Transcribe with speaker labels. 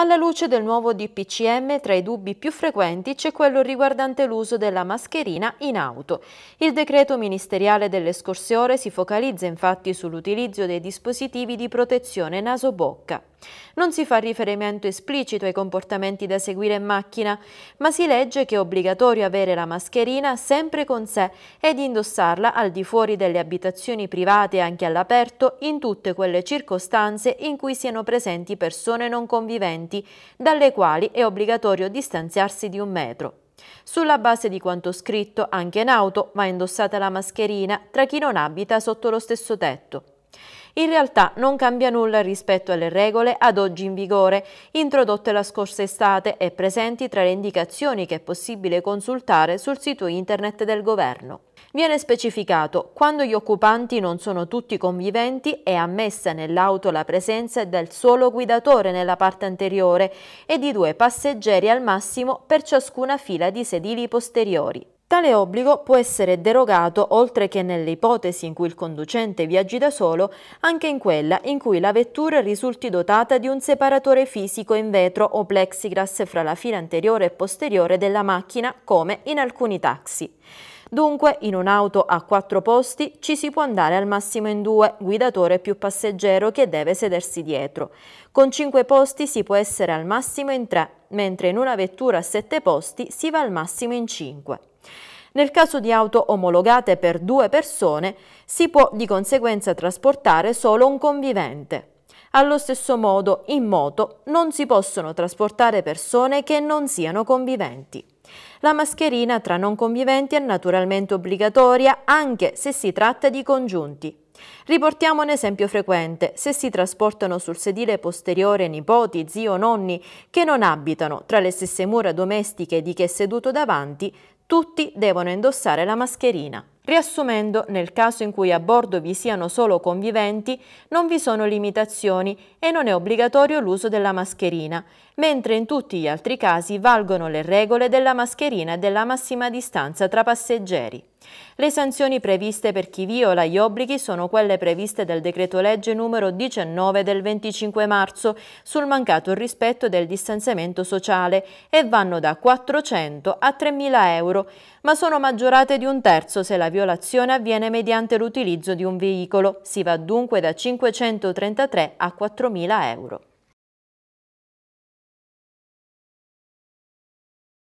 Speaker 1: Alla luce del nuovo DPCM, tra i dubbi più frequenti c'è quello riguardante l'uso della mascherina in auto. Il decreto ministeriale delle scorse ore si focalizza infatti sull'utilizzo dei dispositivi di protezione naso-bocca. Non si fa riferimento esplicito ai comportamenti da seguire in macchina, ma si legge che è obbligatorio avere la mascherina sempre con sé ed indossarla al di fuori delle abitazioni private e anche all'aperto in tutte quelle circostanze in cui siano presenti persone non conviventi, dalle quali è obbligatorio distanziarsi di un metro. Sulla base di quanto scritto, anche in auto va indossata la mascherina tra chi non abita sotto lo stesso tetto in realtà non cambia nulla rispetto alle regole ad oggi in vigore, introdotte la scorsa estate e presenti tra le indicazioni che è possibile consultare sul sito internet del Governo. Viene specificato quando gli occupanti non sono tutti conviventi è ammessa nell'auto la presenza del solo guidatore nella parte anteriore e di due passeggeri al massimo per ciascuna fila di sedili posteriori. Tale obbligo può essere derogato, oltre che nelle ipotesi in cui il conducente viaggi da solo, anche in quella in cui la vettura risulti dotata di un separatore fisico in vetro o plexiglass fra la fila anteriore e posteriore della macchina, come in alcuni taxi. Dunque, in un'auto a quattro posti ci si può andare al massimo in due, guidatore più passeggero che deve sedersi dietro. Con cinque posti si può essere al massimo in tre, mentre in una vettura a 7 posti si va al massimo in 5. Nel caso di auto omologate per due persone si può di conseguenza trasportare solo un convivente. Allo stesso modo, in moto non si possono trasportare persone che non siano conviventi. La mascherina tra non conviventi è naturalmente obbligatoria anche se si tratta di congiunti, Riportiamo un esempio frequente, se si trasportano sul sedile posteriore nipoti, zio, o nonni che non abitano tra le stesse mura domestiche di chi è seduto davanti, tutti devono indossare la mascherina. Riassumendo, nel caso in cui a bordo vi siano solo conviventi, non vi sono limitazioni e non è obbligatorio l'uso della mascherina, mentre in tutti gli altri casi valgono le regole della mascherina e della massima distanza tra passeggeri. Le sanzioni previste per chi viola gli obblighi sono quelle previste dal decreto legge numero 19 del 25 marzo sul mancato rispetto del distanziamento sociale e vanno da 400 a 3.000 euro, ma sono maggiorate di un terzo se la violazione avviene mediante l'utilizzo di un veicolo. Si va dunque da 533 a 4.000 euro.